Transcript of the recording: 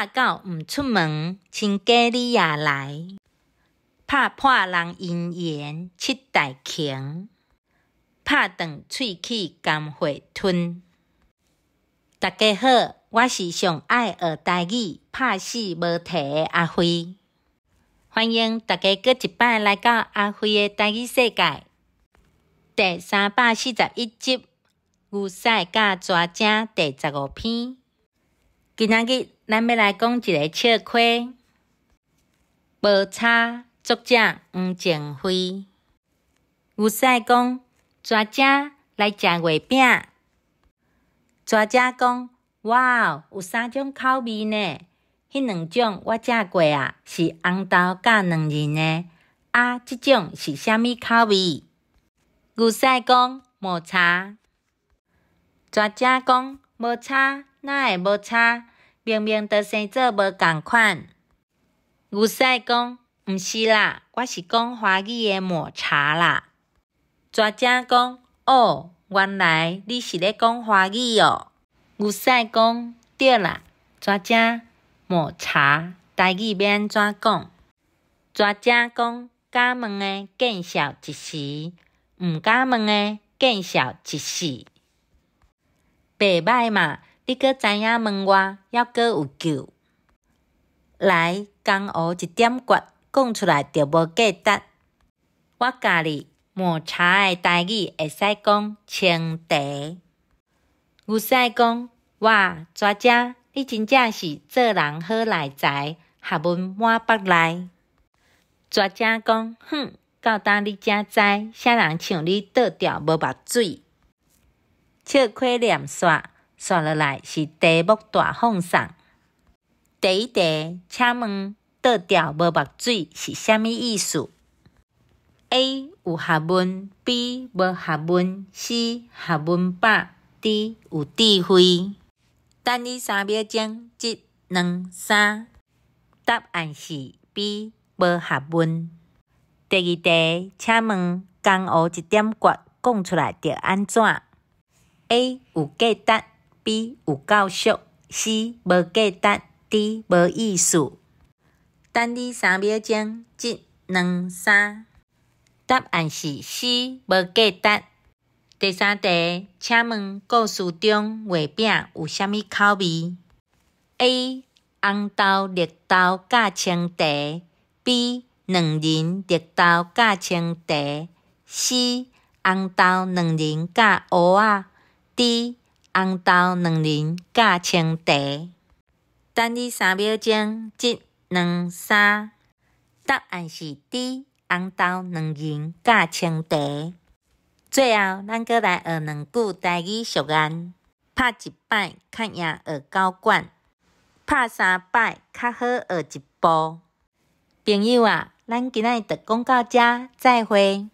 怕狗唔出门，请家里也来。拍破人姻缘七代穷，拍断喙齿甘会吞。大家好，我是上爱学台语、拍死无摕的阿辉，欢迎大家搁一摆来到阿辉的台语世界第三百四十一集《牛屎甲蛇精》第十五篇。今仔日咱要来讲一个笑话，无差。作者黄正辉，牛仔公，蛇家来食月饼。蛇家讲：“哇，有三种口味呢，迄两种我食过啊，是红豆甲两仁呢。啊，即种是啥物口味？”牛仔公，无差。蛇家讲：“无差，哪会无差？”明明着生做无共款。牛屎公，毋是啦，我是讲华语的抹茶啦。专家讲，哦，原来你是咧讲华语哦。牛屎公，对啦，专家抹茶台语免怎讲。专家讲，敢问的见笑一时，毋敢问的见笑一世。白歹嘛。你佫知影？问我，还佫有救？来，江湖一点诀，讲出来就无价值。我教你，抹茶诶代语会使讲清茶。牛使讲，哇，作者，你真正是做人好，内在学问满腹来。作者讲，哼，到今你才知，啥人像你倒掉无目水，笑亏脸煞。接落来是题目大放送。第一题，请问倒掉无目水是甚物意思？A 有学问，B 无学问，C 学问百，D 有智慧。等你三秒钟，一、二、三，答案是 B 无学问。第二题，请问江湖一点诀讲出来着安怎？A 有价值。B 有教俗 c 无价值，D 无意思。等你三秒钟，一、二、三，答案是 C 无价值。第三题，请问故事中月饼有啥物口味？A 红豆绿豆加青茶，B 两人绿豆加青茶，C 红豆两人加芋仔，D。红豆两人加青茶，等你三秒钟，一、二、三，答案是 D。红豆两人加青茶。最后，咱过来学两句台语俗言：拍一摆较赢，学九管，拍三摆较好，学一步。朋友啊，咱今仔着讲到遮，再会。